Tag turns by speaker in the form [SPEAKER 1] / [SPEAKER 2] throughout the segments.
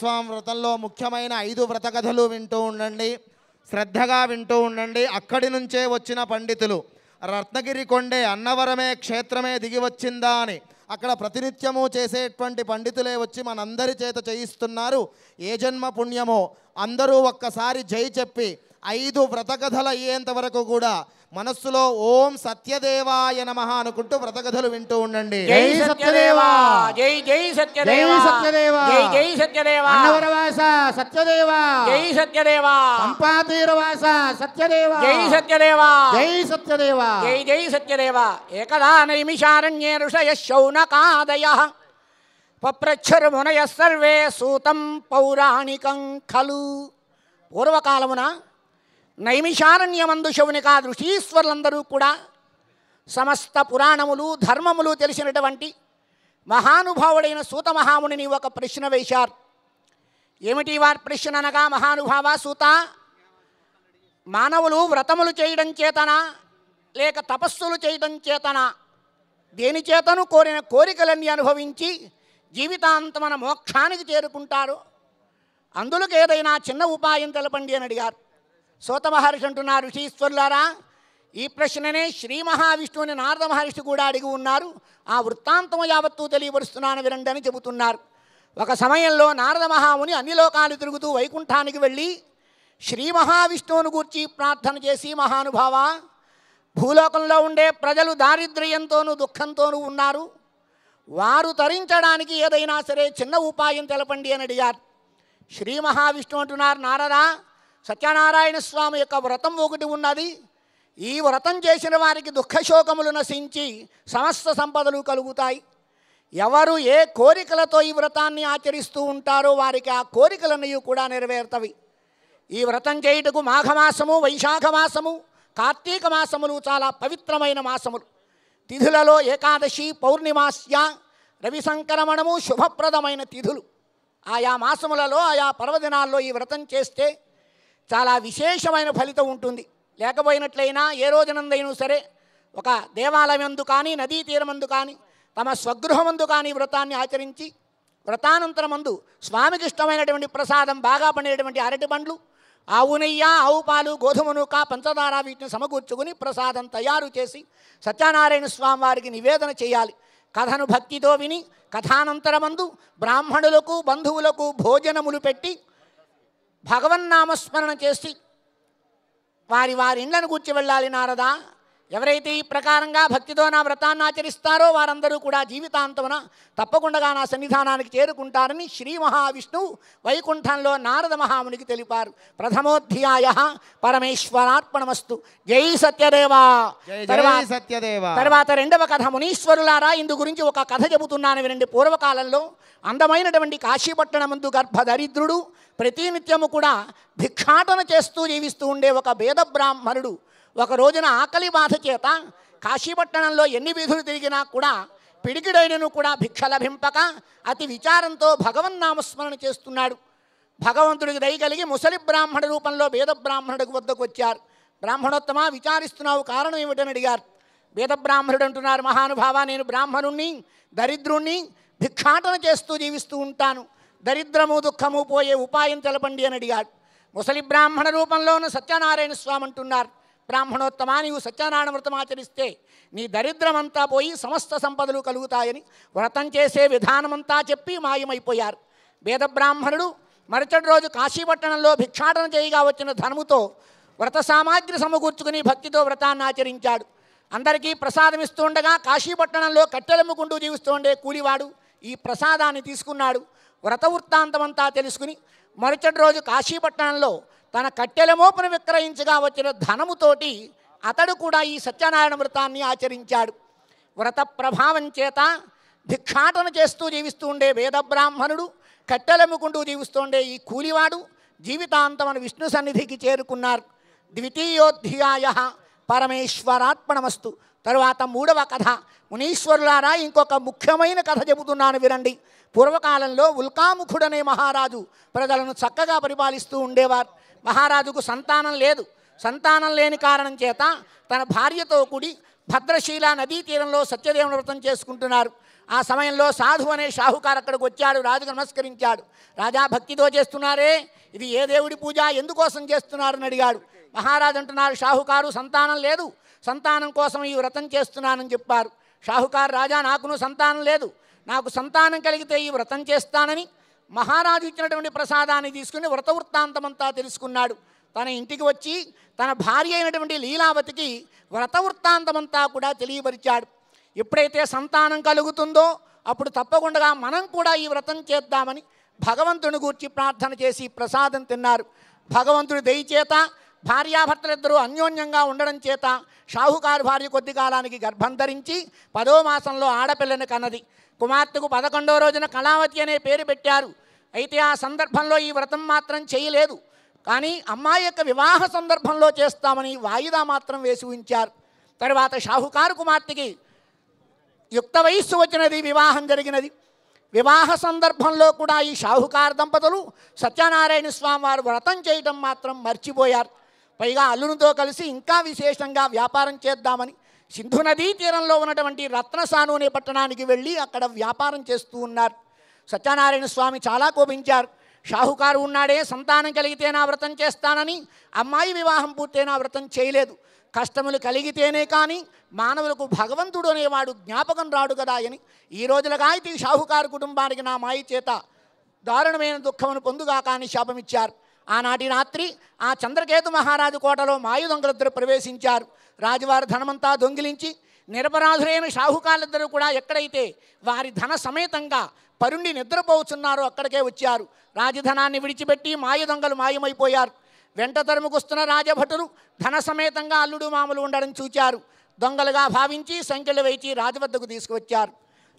[SPEAKER 1] స్వామి వ్రతంలో ముఖ్యమైన ఐదు వ్రత కథలు వింటూ ఉండండి శ్రద్ధగా వింటూ ఉండండి అక్కడి నుంచే వచ్చిన పండితులు రత్నగిరి కొండే అన్నవరమే క్షేత్రమే దిగి వచ్చిందా అని అక్కడ ప్రతినిత్యము చేసేటువంటి పండితులే వచ్చి మనందరి చేత చేయిస్తున్నారు ఏ జన్మ పుణ్యమో అందరూ ఒక్కసారి జై చెప్పి ఐదు వ్రతకథలు అయ్యేంత వరకు కూడా మనస్సులో ఓం సత్యదేవాయ నమ అనుకుంటూ వ్రతకథలు వింటూ ఉండండి జై సత్యదేవా జై జై సత్యదేవ సత్యదేవా జై జై సత్యదేవా అన్నవరవాస సత్యదేవా జై సత్యదేవా పంపాతీరవాస సత్యదేవా జై సత్యదేవా జై సత్యదేవా జై జై సత్యదేవా ఏకదా నైమిషారణ్యే ఋషయ శౌనకాదయః పప్రచ్చుర్మునయ సర్వే సూతం పౌరాణికం ఖలు పూర్వకాలమున నైమిషారణ్యమందు శవునికా ఋషీశ్వరులందరూ కూడా సమస్త పురాణములు ధర్మములు తెలిసినటువంటి మహానుభావుడైన సూత మహామునిని ఒక ప్రశ్న వేశారు ఏమిటి వారి ప్రశ్న అనగా మహానుభావ సూత మానవులు వ్రతములు చేయడం చేతనా లేక తపస్సులు చేయడం చేతనా దేని చేతను కోరిన కోరికలన్నీ అనుభవించి జీవితాంతమన మోక్షానికి చేరుకుంటారు అందులోకి ఏదైనా చిన్న ఉపాయం తెలపండి అని అడిగారు సోత మహర్షి అంటున్నారు ఋషీశ్వరులారా ఈ ప్రశ్ననే శ్రీ మహావిష్ణువుని నారద మహర్షి కూడా అడిగి ఉన్నారు ఆ వృత్తాంతము యావత్తు తెలియపరుస్తున్నాను వినండి అని చెబుతున్నారు ఒక సమయంలో నారద మహాముని అన్ని లోకాలు తిరుగుతూ వైకుంఠానికి వెళ్ళి శ్రీ మహావిష్ణువును గూర్చి ప్రార్థన చేసి మహానుభావ భూలోకంలో ఉండే ప్రజలు దారిద్ర్యంతోనూ దుఃఖంతోనూ ఉన్నారు వారు తరించడానికి ఏదైనా సరే చిన్న ఉపాయం తెలపండి అని అడిగారు శ్రీ మహావిష్ణువు అంటున్నారు నారదా సత్యనారాయణ స్వామి యొక్క వ్రతం ఒకటి ఉన్నది ఈ వ్రతం చేసిన వారికి దుఃఖశోకములు నశించి సమస్త సంపదలు కలుగుతాయి ఎవరు ఏ కోరికలతో ఈ వ్రతాన్ని ఆచరిస్తూ ఉంటారో వారికి ఆ కోరికలన్నీ కూడా నెరవేరుతవి ఈ వ్రతం చేయుటకు మాఘమాసము వైశాఖ మాసము కార్తీక మాసములు చాలా పవిత్రమైన మాసములు తిథులలో ఏకాదశి పౌర్ణిమాస్య రవి సంక్రమణము శుభప్రదమైన తిథులు ఆయా మాసములలో ఆయా పర్వదినాల్లో ఈ వ్రతం చేస్తే చాలా విశేషమైన ఫలితం ఉంటుంది లేకపోయినట్లయినా ఏ రోజునందైనా సరే ఒక దేవాలయమందు కానీ నదీ తీరమందు కానీ తమ స్వగృహమందు కానీ వ్రతాన్ని ఆచరించి వ్రతానంతరమందు స్వామికి ఇష్టమైనటువంటి ప్రసాదం బాగా పండేటువంటి అరటి పండ్లు ఆవు నెయ్య ఆవు పాలు గోధుమ పంచదార వీటిని సమకూర్చుకుని ప్రసాదం తయారు చేసి సత్యనారాయణ స్వామి వారికి నివేదన చేయాలి కథను భక్తితో విని కథానంతరమందు బ్రాహ్మణులకు బంధువులకు భోజనములు పెట్టి భగవన్నామస్మరణ చేసి వారి వారి ఇండ్లను కూర్చి వెళ్ళాలి నారదా ఎవరైతే ఈ ప్రకారంగా భక్తితో నా వ్రతాన్ని ఆచరిస్తారో వారందరూ కూడా జీవితాంతమున తప్పకుండా నా సన్నిధానానికి చేరుకుంటారని శ్రీ మహావిష్ణువు వైకుంఠంలో నారద మహామునికి తెలిపారు ప్రథమోధ్యాయ పరమేశ్వరార్పణమస్తు జై సత్యదేవా సత్యదేవ తర్వాత రెండవ కథ మునీశ్వరులారా ఇందు గురించి ఒక కథ చెబుతున్నాను వినండి పూర్వకాలంలో అందమైనటువంటి కాశీపట్టణమందు దరిద్రుడు ప్రతినిత్యము కూడా భిక్షాటన చేస్తూ జీవిస్తూ ఉండే ఒక వేద బ్రాహ్మణుడు ఒక రోజున ఆకలి బాధ చేత కాశీపట్టణంలో ఎన్ని వీధులు తిరిగినా కూడా పిడికిడైనను కూడా భిక్ష లభింపక అతి విచారంతో భగవన్ నామస్మరణ చేస్తున్నాడు భగవంతుడికి దయగలిగి ముసలి బ్రాహ్మణ రూపంలో వేద బ్రాహ్మణుడికి వద్దకు వచ్చారు బ్రాహ్మణోత్తమ విచారిస్తున్నావు కారణం ఏమిటని అడిగారు వేద బ్రాహ్మణుడు అంటున్నారు మహానుభావ నేను బ్రాహ్మణుణ్ణి దరిద్రుణ్ణి భిక్షాటన చేస్తూ జీవిస్తూ ఉంటాను దరిద్రము దుఃఖము పోయే ఉపాయం తెలపండి అని అడిగాడు ముసలి బ్రాహ్మణ రూపంలోనూ సత్యనారాయణ స్వామి అంటున్నారు బ్రాహ్మణోత్తమా నీవు సత్యనారాయణ వ్రతం ఆచరిస్తే నీ దరిద్రమంతా పోయి సమస్త సంపదలు కలుగుతాయని వ్రతం చేసే విధానమంతా చెప్పి మాయమైపోయారు వేద బ్రాహ్మణుడు మరుసటి రోజు కాశీపట్టణంలో భిక్షాటన చేయగా వచ్చిన ధనముతో వ్రత సామాగ్రి సమకూర్చుకుని భక్తితో వ్రతాన్ని ఆచరించాడు అందరికీ ప్రసాదం ఇస్తుండగా కాశీపట్టణంలో కట్టెలమ్ముకుంటూ జీవిస్తుండే కూలివాడు ఈ ప్రసాదాన్ని తీసుకున్నాడు వ్రత వృత్తాంతమంతా తెలుసుకుని మరుసటి రోజు కాశీపట్టణంలో తన కట్టెలమోపును విక్రయించగా వచ్చిన ధనముతోటి అతడు కూడా ఈ సత్యనారాయణ వ్రతాన్ని ఆచరించాడు వ్రత ప్రభావం చేత భిక్షాటన చేస్తూ జీవిస్తూ ఉండే వేదబ్రాహ్మణుడు కట్టెలమ్ముకుంటూ జీవిస్తూ ఉండే ఈ కూలివాడు జీవితాంతమను విష్ణు సన్నిధికి చేరుకున్నారు ద్వితీయోధ్యాయ పరమేశ్వరాత్మనమస్తు తరువాత మూడవ కథ మునీశ్వరులారా ఇంకొక ముఖ్యమైన కథ చెబుతున్నాను వినండి పూర్వకాలంలో ఉల్కాముఖుడనే మహారాజు ప్రజలను చక్కగా పరిపాలిస్తూ ఉండేవారు మహారాజుకు సంతానం లేదు సంతానం లేని కారణం చేత తన భార్యతో కూడి భద్రశీల నదీ తీరంలో సత్యదేవుని వ్రతం చేసుకుంటున్నారు ఆ సమయంలో సాధు అనే షాహుకారు అక్కడికి వచ్చాడు రాజుకు నమస్కరించాడు రాజా భక్తితో చేస్తున్నారే ఇది ఏ దేవుడి పూజ ఎందుకోసం చేస్తున్నారని అడిగాడు మహారాజు అంటున్నారు షాహుకారు సంతానం లేదు సంతానం కోసం ఈ వ్రతం చేస్తున్నానని చెప్పారు షాహుకారు రాజా నాకును సంతానం లేదు నాకు సంతానం కలిగితే ఈ వ్రతం చేస్తానని మహారాజు ఇచ్చినటువంటి ప్రసాదాన్ని తీసుకుని వ్రత వృత్తాంతమంతా తెలుసుకున్నాడు తన ఇంటికి వచ్చి తన భార్య అయినటువంటి లీలావతికి వ్రత వృత్తాంతమంతా కూడా తెలియపరిచాడు ఎప్పుడైతే సంతానం కలుగుతుందో అప్పుడు తప్పకుండా మనం కూడా ఈ వ్రతం చేద్దామని భగవంతుని గూర్చి ప్రార్థన చేసి ప్రసాదం తిన్నారు భగవంతుడి దయచేత భార్యాభర్తలిద్దరూ అన్యోన్యంగా ఉండడం చేత షాహుకారు భార్య కొద్ది కాలానికి గర్భం ధరించి పదో మాసంలో ఆడపిల్లని కన్నది కుమార్తెకు పదకొండో రోజున కళావతి అనే పేరు పెట్టారు అయితే ఆ సందర్భంలో ఈ వ్రతం మాత్రం చేయలేదు కానీ అమ్మాయి యొక్క వివాహ సందర్భంలో చేస్తామని వాయిదా మాత్రం వేసి ఉంచారు తర్వాత షాహుకారు కుమార్తెకి యుక్త వయస్సు వచ్చినది వివాహం జరిగినది వివాహ సందర్భంలో కూడా ఈ షాహుకారు దంపతులు సత్యనారాయణ స్వామి వారు వ్రతం చేయటం మాత్రం మర్చిపోయారు పైగా అల్లునితో కలిసి ఇంకా విశేషంగా వ్యాపారం చేద్దామని సింధు నదీ తీరంలో ఉన్నటువంటి రత్నసాను అనే పట్టణానికి వెళ్ళి అక్కడ వ్యాపారం చేస్తూ ఉన్నారు సత్యనారాయణ స్వామి చాలా కోపించారు షాహుకారు ఉన్నాడే సంతానం కలిగితే నా వ్రతం చేస్తానని అమ్మాయి వివాహం పూర్తే నా వ్రతం చేయలేదు కష్టములు కలిగితేనే కానీ మానవులకు భగవంతుడు అనేవాడు జ్ఞాపకం రాడు కదా అని ఈ రోజులుగా అయితే షాహుకారు కుటుంబానికి నా మాయి చేత దారుణమైన దుఃఖమును పొందుగా కానీ శాపమిచ్చారు ఆనాటి రాత్రి ఆ చంద్రకేతు మహారాజు కోటలో మాయుదొంగలిద్దరు ప్రవేశించారు రాజువారి ధనమంతా దొంగిలించి నిరపరాధులైన షాహుకాలిద్దరూ కూడా ఎక్కడైతే వారి ధన సమేతంగా పరుండి నిద్రపోతున్నారో అక్కడికే వచ్చారు రాజధనాన్ని విడిచిపెట్టి మాయుదొంగలు దొంగలు మాయమైపోయారు వెంట తరుముకొస్తున్న రాజభటులు ధన సమేతంగా అల్లుడు మామలు ఉండడం చూచారు దొంగలుగా భావించి సంఖ్యలు వేచి రాజు వద్దకు తీసుకువచ్చారు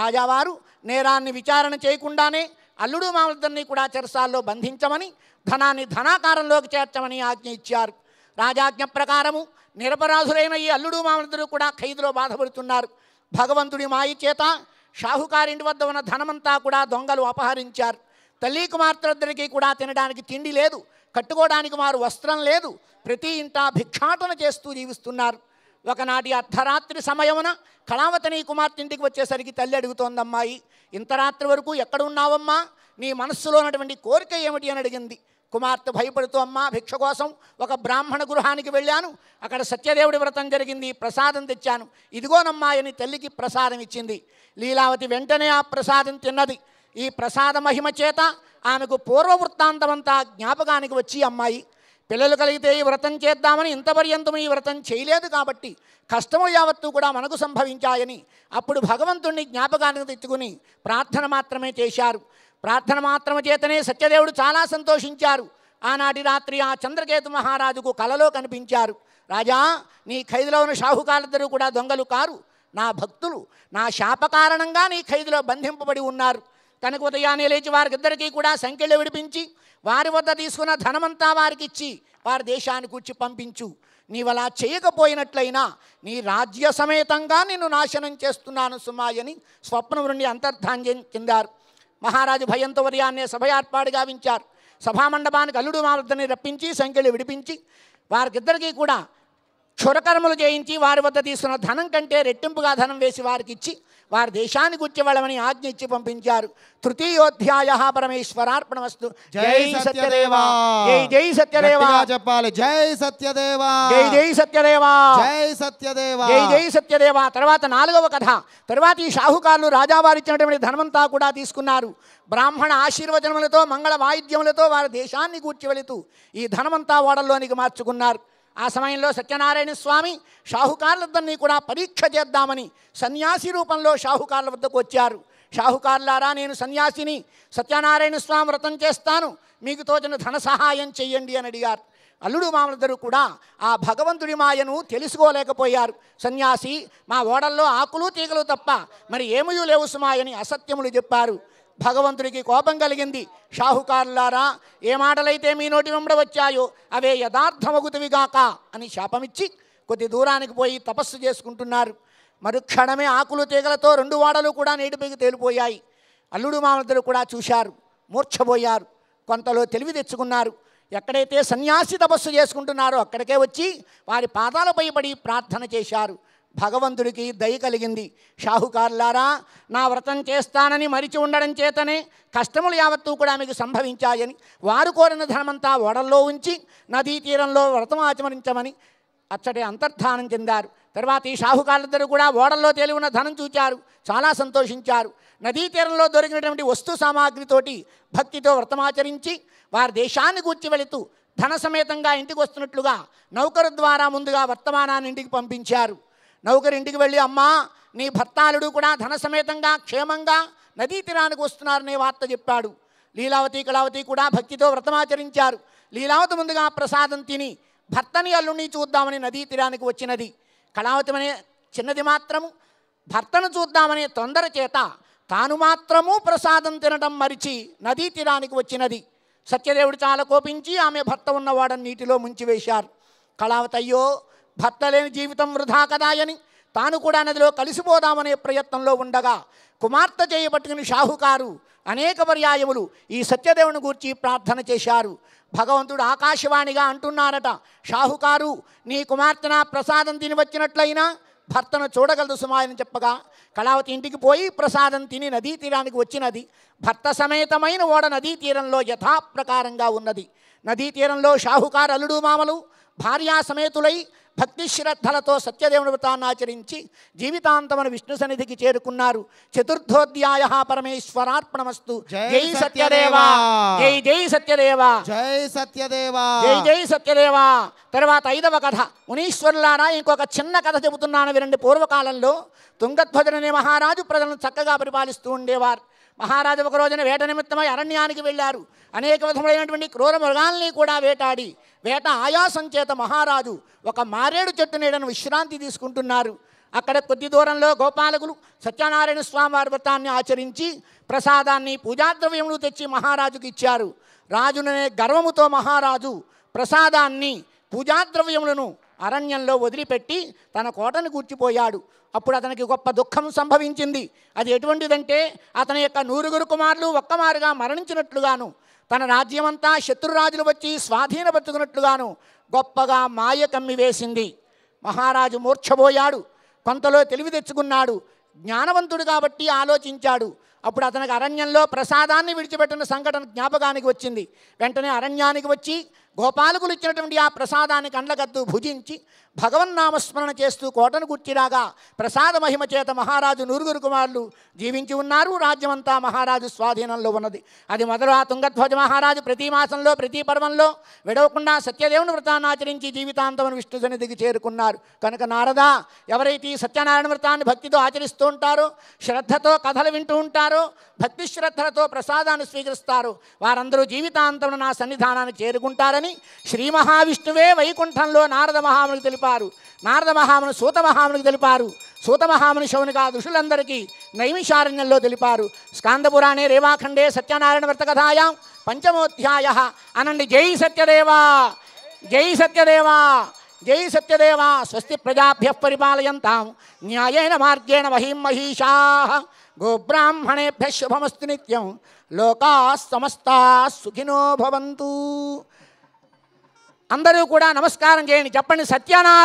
[SPEAKER 1] రాజావారు నేరాన్ని విచారణ చేయకుండానే అల్లుడు మామద్దరిని కూడా చెరసాల్లో బంధించమని ధనాన్ని ధనాకారంలోకి చేర్చమని ఆజ్ఞ ఇచ్చారు రాజాజ్ఞ ప్రకారము నిరపరాధులైన ఈ అల్లుడు మామద్దరు కూడా ఖైదులో బాధపడుతున్నారు భగవంతుడి మాయి చేత షాహుకారింటి వద్ద ఉన్న ధనమంతా కూడా దొంగలు అపహరించారు తల్లి కుమార్తెలిద్దరికీ కూడా తినడానికి తిండి లేదు కట్టుకోవడానికి వారు వస్త్రం లేదు ప్రతి ఇంటా భిక్షాటన చేస్తూ జీవిస్తున్నారు ఒకనాటి అర్ధరాత్రి సమయమున కళావతని కుమార్తె ఇంటికి వచ్చేసరికి తల్లి అమ్మాయి ఇంత రాత్రి వరకు ఎక్కడ ఉన్నావమ్మా నీ మనస్సులో ఉన్నటువంటి కోరిక ఏమిటి అని అడిగింది కుమార్తె భయపడుతూ అమ్మా భిక్ష కోసం ఒక బ్రాహ్మణ గృహానికి వెళ్ళాను అక్కడ సత్యదేవుడి వ్రతం జరిగింది ప్రసాదం తెచ్చాను ఇదిగోనమ్మా అని తల్లికి ప్రసాదం ఇచ్చింది లీలావతి వెంటనే ఆ ప్రసాదం తిన్నది ఈ ప్రసాద మహిమ చేత ఆమెకు పూర్వ వృత్తాంతమంతా జ్ఞాపకానికి వచ్చి అమ్మాయి పిల్లలు కలిగితే ఈ వ్రతం చేద్దామని ఇంతపర్యంతము ఈ వ్రతం చేయలేదు కాబట్టి కష్టము యావత్తు కూడా మనకు సంభవించాయని అప్పుడు భగవంతుణ్ణి జ్ఞాపకానికి తెచ్చుకుని ప్రార్థన మాత్రమే చేశారు ప్రార్థన మాత్రమే చేతనే సత్యదేవుడు చాలా సంతోషించారు ఆనాటి రాత్రి ఆ చంద్రకేతు మహారాజుకు కలలో కనిపించారు రాజా నీ ఖైదులో ఉన్న షాహుకాలిద్దరూ కూడా దొంగలు కారు నా భక్తులు నా శాప కారణంగా నీ ఖైదులో బంధింపబడి ఉన్నారు కనుక ఉదయాన్నే లేచి వారికిద్దరికీ కూడా సంఖ్యలు విడిపించి వారి వద్ద తీసుకున్న ధనమంతా వారికి ఇచ్చి వారి దేశాన్ని కూర్చి పంపించు నీవలా చేయకపోయినట్లయినా నీ రాజ్య సమేతంగా నిన్ను నాశనం చేస్తున్నాను సుమాయని స్వప్నం నుండి అంతర్ధాన్యం చెందారు మహారాజు భయంతో ఉదయాన్నే సభ ఏర్పాటు గావించారు సభామండపానికి అల్లుడు మావద్దని రప్పించి సంఖ్యలు విడిపించి వారికిద్దరికీ కూడా క్షురకర్మలు చేయించి వారి వద్ద తీసుకున్న ధనం కంటే రెట్టింపుగా ధనం వేసి వారికి ఇచ్చి వారి దేశాన్ని వచ్చేవాళ్ళమని ఆజ్ఞ ఇచ్చి పంపించారు తృతీయోధ్యాయ పరమేశ్వరార్పణ వస్తు జై సత్యదేవా జై జై సత్యదేవా చెప్పాలి జై సత్యదేవా జై జై సత్యదేవా జై సత్యదేవా జై జై సత్యదేవా తర్వాత నాలుగవ కథ తర్వాత ఈ షాహుకారులు రాజావారు ఇచ్చినటువంటి ధనమంతా కూడా తీసుకున్నారు బ్రాహ్మణ ఆశీర్వచనములతో మంగళ వాయిద్యములతో వారి దేశాన్ని కూర్చి వెళుతూ ఈ ధనమంతా ఓడల్లోనికి మార్చుకున్నారు ఆ సమయంలో సత్యనారాయణ స్వామి షాహుకార్లందరినీ కూడా పరీక్ష చేద్దామని సన్యాసి రూపంలో షాహుకార్ల వద్దకు వచ్చారు షాహుకార్లారా నేను సన్యాసిని సత్యనారాయణ స్వామి వ్రతం చేస్తాను మీకు తోచిన ధన సహాయం చెయ్యండి అని అడిగారు అల్లుడు మామలిద్దరూ కూడా ఆ భగవంతుడి మాయను తెలుసుకోలేకపోయారు సన్యాసి మా ఓడల్లో ఆకులు తీగలు తప్ప మరి ఏమయూ లేవు సుమాయని అసత్యములు చెప్పారు భగవంతుడికి కోపం కలిగింది షాహుకారులారా ఏ మాటలైతే మీ నోటి వెంబడి వచ్చాయో అవే యథార్థమగుతవిగాక అని శాపమిచ్చి కొద్ది దూరానికి పోయి తపస్సు చేసుకుంటున్నారు మరుక్షణమే ఆకులు తీగలతో రెండు వాడలు కూడా నీటిపైకి తేలిపోయాయి అల్లుడు మామతులు కూడా చూశారు మూర్ఛపోయారు కొంతలో తెలివి తెచ్చుకున్నారు ఎక్కడైతే సన్యాసి తపస్సు చేసుకుంటున్నారో అక్కడికే వచ్చి వారి పాదాలపై పడి ప్రార్థన చేశారు భగవంతుడికి దయ కలిగింది షాహుకారులారా నా వ్రతం చేస్తానని మరిచి ఉండడం చేతనే కష్టములు యావత్తూ కూడా మీకు సంభవించాయని వారు కోరిన ధనమంతా ఓడల్లో ఉంచి నదీ తీరంలో వ్రతం ఆచరించమని అచ్చటే అంతర్ధానం చెందారు తర్వాత ఈ షాహుకారులిద్దరూ కూడా ఓడల్లో తేలి ఉన్న ధనం చూచారు చాలా సంతోషించారు నదీ తీరంలో దొరికినటువంటి వస్తు సామాగ్రితోటి భక్తితో వ్రతమాచరించి వారి దేశాన్ని కూర్చి వెళుతూ ధన సమేతంగా ఇంటికి వస్తున్నట్లుగా నౌకరు ద్వారా ముందుగా వర్తమానాన్ని ఇంటికి పంపించారు నౌకరింటికి వెళ్ళి అమ్మా నీ భర్తాలుడు కూడా ధనసమేతంగా క్షేమంగా నదీ తీరానికి వస్తున్నారనే వార్త చెప్పాడు లీలావతి కళావతి కూడా భక్తితో వ్రతమాచరించారు లీలావతి ముందుగా ప్రసాదం తిని భర్తని అల్లుని చూద్దామని నదీ తీరానికి వచ్చినది కళావతి అనే చిన్నది మాత్రము భర్తను చూద్దామనే తొందర చేత తాను మాత్రము ప్రసాదం తినడం మరిచి నదీ తీరానికి వచ్చినది సత్యదేవుడు చాలా కోపించి ఆమె భర్త ఉన్నవాడని నీటిలో ముంచివేశారు కళావతి అయ్యో భర్త లేని జీవితం వృధా కదాయని తాను కూడా నదిలో కలిసిపోదామనే ప్రయత్నంలో ఉండగా కుమార్తె చేయబట్టుకుని షాహుకారు అనేక పర్యాయములు ఈ సత్యదేవుని గూర్చి ప్రార్థన చేశారు భగవంతుడు ఆకాశవాణిగా అంటున్నారట షాహుకారు నీ కుమార్తెన ప్రసాదం తిని వచ్చినట్లయినా భర్తను చూడగలదు సుమాయని చెప్పగా కళావతి ఇంటికి పోయి ప్రసాదం తిని నదీ తీరానికి వచ్చినది భర్త సమేతమైన ఓడ నదీ తీరంలో యథాప్రకారంగా ఉన్నది నదీ తీరంలో షాహుకారు అల్లుడు మామలు భార్యా సమేతులై భక్తి శ్రద్ధలతో సత్యదేవుని వ్రతాన్ని ఆచరించి జీవితాంతమని విష్ణు సన్నిధికి చేరుకున్నారు చతుర్థోధ్యాయ పరమేశ్వరార్పణమస్తు జై సత్యదేవా జై జై సత్యదేవా జై సత్యదేవా జై జై సత్యదేవా తర్వాత ఐదవ కథ మునీశ్వరులారా ఇంకొక చిన్న కథ చెబుతున్నాను వినండి పూర్వకాలంలో తుంగధ్వజుని మహారాజు ప్రజలను చక్కగా పరిపాలిస్తూ ఉండేవారు మహారాజు ఒక రోజున వేట నిమిత్తమై అరణ్యానికి వెళ్ళారు అనేక విధములైనటువంటి క్రూర మృగాల్ని కూడా వేటాడి వేట ఆయాసం చేత మహారాజు ఒక మారేడు చెట్టు నీడను విశ్రాంతి తీసుకుంటున్నారు అక్కడ కొద్ది దూరంలో గోపాలకులు సత్యనారాయణ స్వామి వారి వ్రతాన్ని ఆచరించి ప్రసాదాన్ని పూజాద్రవ్యములు తెచ్చి మహారాజుకి ఇచ్చారు రాజుననే గర్వముతో మహారాజు ప్రసాదాన్ని పూజాద్రవ్యములను అరణ్యంలో వదిలిపెట్టి తన కోటను కూర్చిపోయాడు అప్పుడు అతనికి గొప్ప దుఃఖం సంభవించింది అది ఎటువంటిదంటే అతని యొక్క నూరుగురు కుమారులు ఒక్కమారుగా మరణించినట్లుగాను తన రాజ్యమంతా శత్రురాజులు వచ్చి స్వాధీనపరుచుకున్నట్లుగాను గొప్పగా మాయ కమ్మి వేసింది మహారాజు మూర్ఛబోయాడు కొంతలో తెలివి తెచ్చుకున్నాడు జ్ఞానవంతుడు కాబట్టి ఆలోచించాడు అప్పుడు అతనికి అరణ్యంలో ప్రసాదాన్ని విడిచిపెట్టిన సంఘటన జ్ఞాపకానికి వచ్చింది వెంటనే అరణ్యానికి వచ్చి గోపాలకులు ఇచ్చినటువంటి ఆ ప్రసాదాన్ని కండ్లగద్దు భుజించి భగవన్నామస్మరణ చేస్తూ కోటను గుర్చిరాగా ప్రసాద మహిమ చేత మహారాజు నూరుగురు కుమారులు జీవించి ఉన్నారు రాజ్యమంతా మహారాజు స్వాధీనంలో ఉన్నది అది మొదలు ఆ తుంగధ్వజ మహారాజు ప్రతి మాసంలో ప్రతి పర్వంలో విడవకుండా సత్యదేవుని వ్రతాన్ని ఆచరించి జీవితాంతమని విష్ణు సన్నిధికి చేరుకున్నారు కనుక నారదా ఎవరైతే ఈ సత్యనారాయణ వ్రతాన్ని భక్తితో ఆచరిస్తూ ఉంటారో శ్రద్ధతో కథలు వింటూ ఉంటారో భక్తి శ్రద్ధలతో ప్రసాదాన్ని స్వీకరిస్తారు వారందరూ జీవితాంతమును నా సన్నిధానాన్ని చేరుకుంటారని అని శ్రీ మహావిష్ణువే వైకుంఠంలో నారద మహామునికి తెలిపారు నారద మహాముని సూత మహామునికి తెలిపారు సూత మహాముని శవునిగా ఋషులందరికీ నైమిషారణ్యంలో తెలిపారు స్కాందపురాణే రేవాఖండే సత్యనారాయణ కథాయాం పంచమోధ్యాయ అనండి జై సత్యదేవా జై సత్యదేవా జై సత్యదేవా స్వస్తి ప్రజాభ్య పరిపాలయంతాం న్యాయన మార్గేణ మహీం మహిషా గోబ్రాహ్మణేభ్య శుభమస్తు నిత్యం లోకా సమస్త సుఖినో భవంతు అందరూ కూడా నమస్కారం చేయండి చెప్పండి సత్యనారాయణ